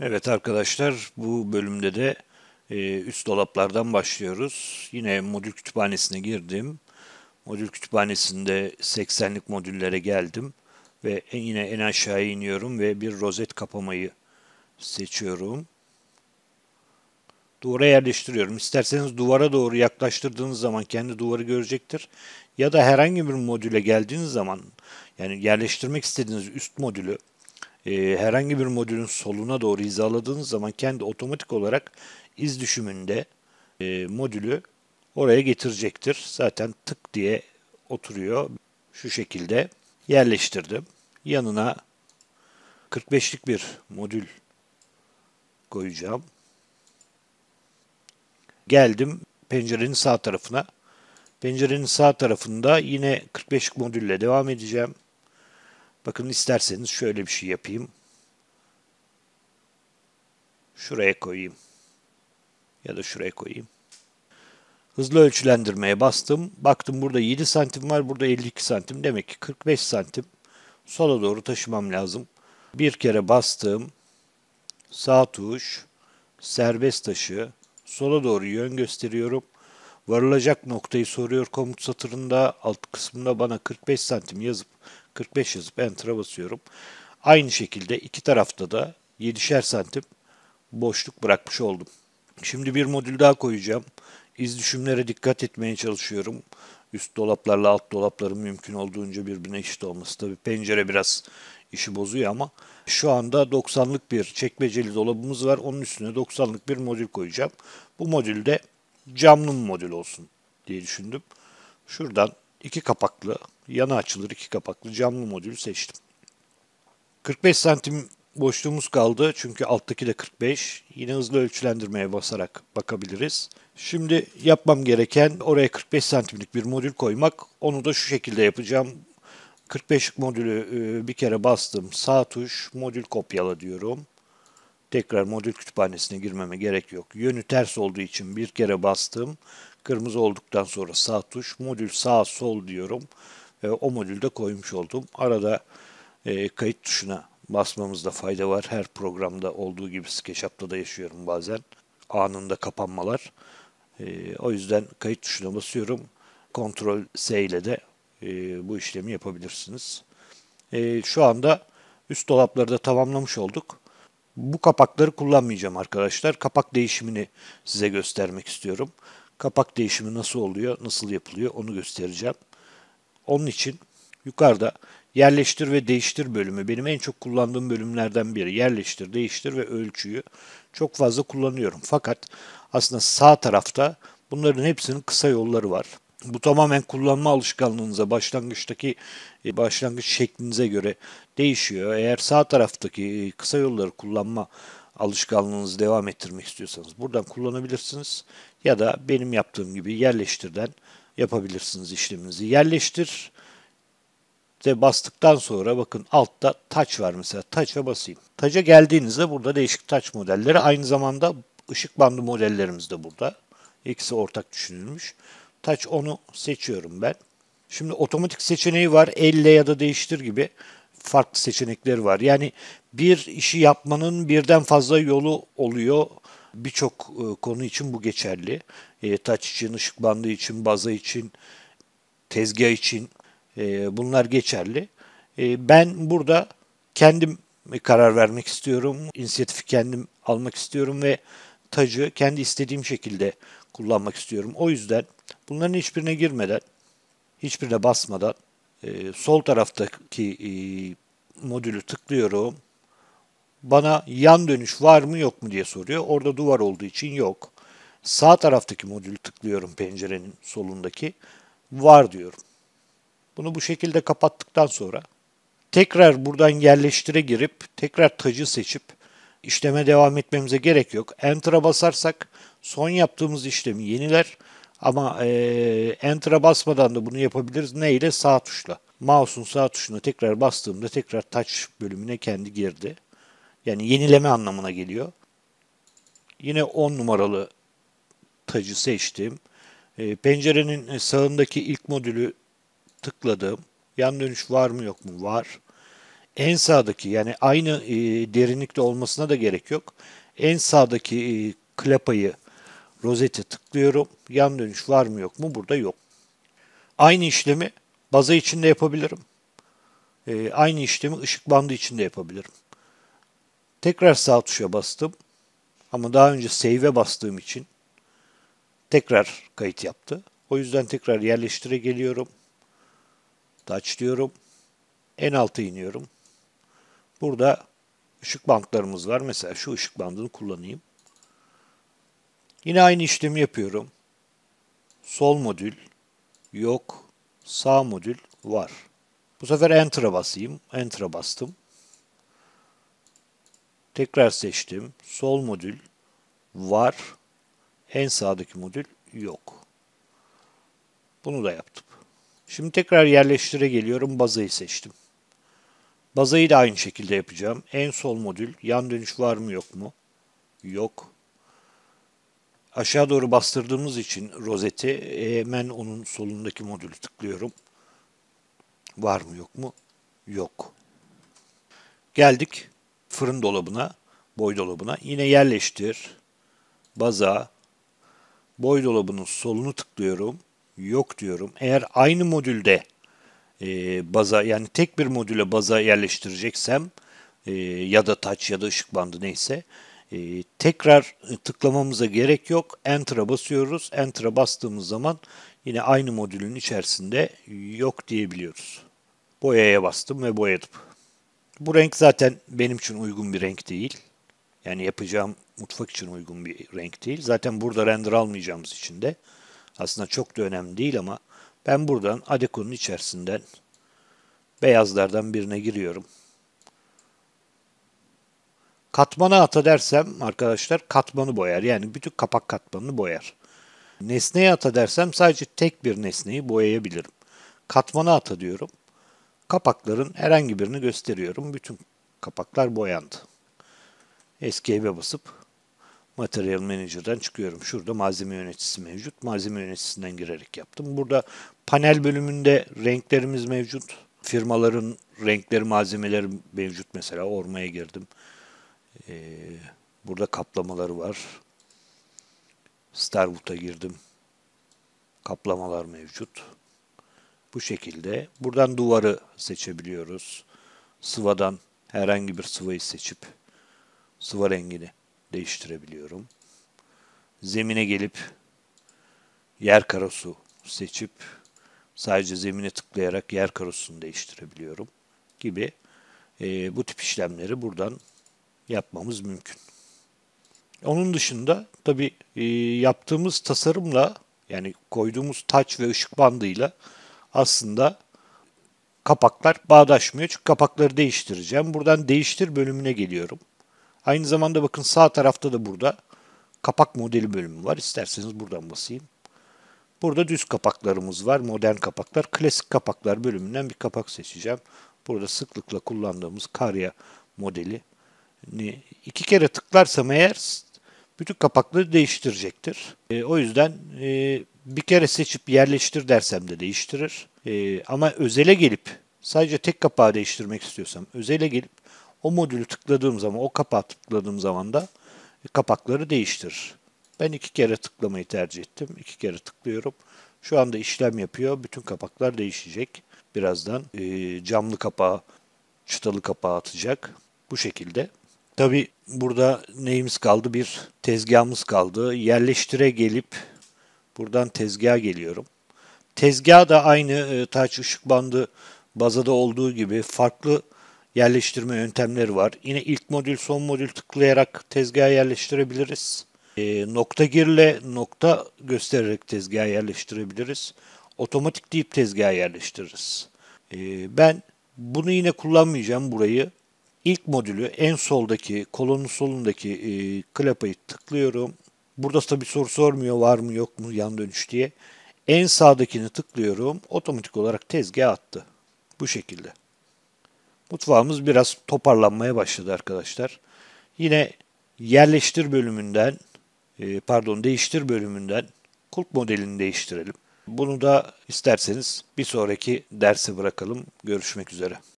Evet arkadaşlar bu bölümde de e, üst dolaplardan başlıyoruz. Yine modül kütüphanesine girdim. Modül kütüphanesinde 80'lik modüllere geldim. Ve en, yine en aşağıya iniyorum ve bir rozet kapamayı seçiyorum. Duvara yerleştiriyorum. İsterseniz duvara doğru yaklaştırdığınız zaman kendi duvarı görecektir. Ya da herhangi bir modüle geldiğiniz zaman yani yerleştirmek istediğiniz üst modülü e, herhangi bir modülün soluna doğru hizaladığınız zaman kendi otomatik olarak iz düşümünde e, modülü oraya getirecektir. Zaten tık diye oturuyor. Şu şekilde yerleştirdim. Yanına 45'lik bir modül koyacağım. Geldim pencerenin sağ tarafına. Pencerenin sağ tarafında yine 45'lik modülle devam edeceğim. Bakın isterseniz şöyle bir şey yapayım. Şuraya koyayım. Ya da şuraya koyayım. Hızlı ölçülendirmeye bastım. Baktım burada 7 santim var, burada 52 santim. Demek ki 45 santim sola doğru taşımam lazım. Bir kere bastım. Sağ tuş, serbest taşı, sola doğru yön gösteriyorum. Varılacak noktayı soruyor komut satırında. Alt kısmında bana 45 santim yazıp 45 yazıp enter'a basıyorum. Aynı şekilde iki tarafta da 7'şer santim boşluk bırakmış oldum. Şimdi bir modül daha koyacağım. İz düşümlere dikkat etmeye çalışıyorum. Üst dolaplarla alt dolapların mümkün olduğunca birbirine eşit olması. Tabi pencere biraz işi bozuyor ama şu anda 90'lık bir çekmeceli dolabımız var. Onun üstüne 90'lık bir modül koyacağım. Bu modülde camlı modül olsun diye düşündüm. Şuradan iki kapaklı, yana açılır iki kapaklı camlı modül seçtim. 45 santim boşluğumuz kaldı çünkü alttaki de 45. Yine hızlı ölçülendirmeye basarak bakabiliriz. Şimdi yapmam gereken oraya 45 santimlik bir modül koymak. Onu da şu şekilde yapacağım. 45'lik modülü e, bir kere bastım. Sağ tuş modül kopyala diyorum. Tekrar modül kütüphanesine girmeme gerek yok. Yönü ters olduğu için bir kere bastım. Kırmızı olduktan sonra sağ tuş, modül sağ sol diyorum. E, o modülde koymuş oldum. Arada e, kayıt tuşuna basmamızda fayda var. Her programda olduğu gibi SketchUp'ta da yaşıyorum bazen. Anında kapanmalar. E, o yüzden kayıt tuşuna basıyorum. Ctrl S ile de e, bu işlemi yapabilirsiniz. E, şu anda üst dolapları da tamamlamış olduk. Bu kapakları kullanmayacağım arkadaşlar. Kapak değişimini size göstermek istiyorum. Kapak değişimi nasıl oluyor, nasıl yapılıyor onu göstereceğim. Onun için yukarıda yerleştir ve değiştir bölümü benim en çok kullandığım bölümlerden biri. Yerleştir, değiştir ve ölçüyü çok fazla kullanıyorum. Fakat aslında sağ tarafta bunların hepsinin kısa yolları var. Bu tamamen kullanma alışkanlığınıza, başlangıçtaki e, başlangıç şeklinize göre değişiyor. Eğer sağ taraftaki e, kısa yolları kullanma alışkanlığınızı devam ettirmek istiyorsanız buradan kullanabilirsiniz. Ya da benim yaptığım gibi yerleştirden yapabilirsiniz işleminizi. Yerleştir ve bastıktan sonra bakın altta taç var mesela. Taça basayım. Taça geldiğinizde burada değişik taç modelleri. Aynı zamanda ışık bandı modellerimiz de burada. İkisi ortak düşünülmüş. Taç onu seçiyorum ben. Şimdi otomatik seçeneği var. Elle ya da değiştir gibi farklı seçenekleri var. Yani bir işi yapmanın birden fazla yolu oluyor. Birçok e, konu için bu geçerli. E, taç için, ışık bandı için, baza için, tezgah için e, bunlar geçerli. E, ben burada kendim karar vermek istiyorum. İnisiyatifi kendim almak istiyorum ve tacı kendi istediğim şekilde kullanmak istiyorum. O yüzden bunların hiçbirine girmeden, hiçbirine basmadan ee, sol taraftaki e, modülü tıklıyorum. Bana yan dönüş var mı yok mu diye soruyor. Orada duvar olduğu için yok. Sağ taraftaki modülü tıklıyorum pencerenin solundaki. Var diyorum. Bunu bu şekilde kapattıktan sonra tekrar buradan yerleştire girip tekrar tacı seçip işleme devam etmemize gerek yok. Enter'a basarsak son yaptığımız işlemi yeniler. Ama e, enter'a basmadan da bunu yapabiliriz. Ne ile? Sağ tuşla. Mouse'un sağ tuşuna tekrar bastığımda tekrar touch bölümüne kendi girdi. Yani yenileme anlamına geliyor. Yine 10 numaralı tacı seçtim. E, pencerenin e, sağındaki ilk modülü tıkladım. Yan dönüş var mı yok mu? Var. En sağdaki yani aynı e, derinlikte olmasına da gerek yok. En sağdaki e, klapayı Rozete tıklıyorum. Yan dönüş var mı yok mu? Burada yok. Aynı işlemi baza içinde yapabilirim. E, aynı işlemi ışık bandı içinde yapabilirim. Tekrar sağ tuşa bastım. Ama daha önce save'e bastığım için tekrar kayıt yaptı. O yüzden tekrar yerleştire geliyorum. Touch diyorum. En altı iniyorum. Burada ışık bantlarımız var. Mesela şu ışık bandını kullanayım. Yine aynı işlemi yapıyorum. Sol modül yok, sağ modül var. Bu sefer Enter'a basayım. Enter'a bastım. Tekrar seçtim. Sol modül var. En sağdaki modül yok. Bunu da yaptım. Şimdi tekrar yerleştire geliyorum. Bazayı seçtim. Bazayı da aynı şekilde yapacağım. En sol modül yan dönüş var mı yok mu? Yok. Aşağı doğru bastırdığımız için rozeti e, hemen onun solundaki modülü tıklıyorum. Var mı yok mu? Yok. Geldik fırın dolabına, boy dolabına. Yine yerleştir, baza, boy dolabının solunu tıklıyorum. Yok diyorum. Eğer aynı modülde e, baza yani tek bir modüle baza yerleştireceksem e, ya da taç ya da ışık bandı neyse e, tekrar tıklamamıza gerek yok. Enter'a basıyoruz. Enter'a bastığımız zaman yine aynı modülün içerisinde yok diyebiliyoruz. Boyaya bastım ve boyadım. Bu renk zaten benim için uygun bir renk değil. Yani yapacağım mutfak için uygun bir renk değil. Zaten burada render almayacağımız için de aslında çok da önemli değil ama ben buradan Adeco'nun içerisinden beyazlardan birine giriyorum. Katmana ata dersem arkadaşlar katmanı boyar. Yani bütün kapak katmanını boyar. Nesneye ata dersem sadece tek bir nesneyi boyayabilirim. Katmana ata diyorum. Kapakların herhangi birini gösteriyorum. Bütün kapaklar boyandı. Escape'e basıp Material Manager'dan çıkıyorum. Şurada malzeme yöneticisi mevcut. Malzeme yöneticisinden girerek yaptım. Burada panel bölümünde renklerimiz mevcut. Firmaların renkleri, malzemeleri mevcut mesela. Ormaya girdim. E, burada kaplamaları var. Starwood'a girdim. Kaplamalar mevcut. Bu şekilde. Buradan duvarı seçebiliyoruz. Sıvadan herhangi bir sıvayı seçip sıva rengini değiştirebiliyorum. Zemine gelip yer karosu seçip sadece zemine tıklayarak yer karosunu değiştirebiliyorum gibi e, bu tip işlemleri buradan yapmamız mümkün. Onun dışında tabi e, yaptığımız tasarımla yani koyduğumuz taç ve ışık bandıyla aslında kapaklar bağdaşmıyor. Çünkü kapakları değiştireceğim. Buradan değiştir bölümüne geliyorum. Aynı zamanda bakın sağ tarafta da burada kapak modeli bölümü var. İsterseniz buradan basayım. Burada düz kapaklarımız var. Modern kapaklar. Klasik kapaklar bölümünden bir kapak seçeceğim. Burada sıklıkla kullandığımız karya modeli Hani iki kere tıklarsam eğer bütün kapakları değiştirecektir. E, o yüzden e, bir kere seçip yerleştir dersem de değiştirir. E, ama özele gelip sadece tek kapağı değiştirmek istiyorsam özele gelip o modülü tıkladığım zaman, o kapağı tıkladığım zaman da e, kapakları değiştirir. Ben iki kere tıklamayı tercih ettim. İki kere tıklıyorum. Şu anda işlem yapıyor. Bütün kapaklar değişecek. Birazdan e, camlı kapağı, çıtalı kapağı atacak. Bu şekilde. Tabi burada neyimiz kaldı? Bir tezgahımız kaldı. Yerleştire gelip buradan tezgaha geliyorum. Tezgah da aynı e, taç ışık bandı bazada olduğu gibi farklı yerleştirme yöntemleri var. Yine ilk modül son modül tıklayarak tezgaha yerleştirebiliriz. E, nokta girle nokta göstererek tezgaha yerleştirebiliriz. Otomatik deyip tezgaha yerleştiririz. E, ben bunu yine kullanmayacağım burayı. İlk modülü en soldaki kolonun solundaki e, klapayı tıklıyorum. Burada tabi soru sormuyor var mı yok mu yan dönüş diye. En sağdakini tıklıyorum. Otomatik olarak tezgah attı. Bu şekilde. Mutfağımız biraz toparlanmaya başladı arkadaşlar. Yine yerleştir bölümünden e, pardon değiştir bölümünden kulp modelini değiştirelim. Bunu da isterseniz bir sonraki derse bırakalım. Görüşmek üzere.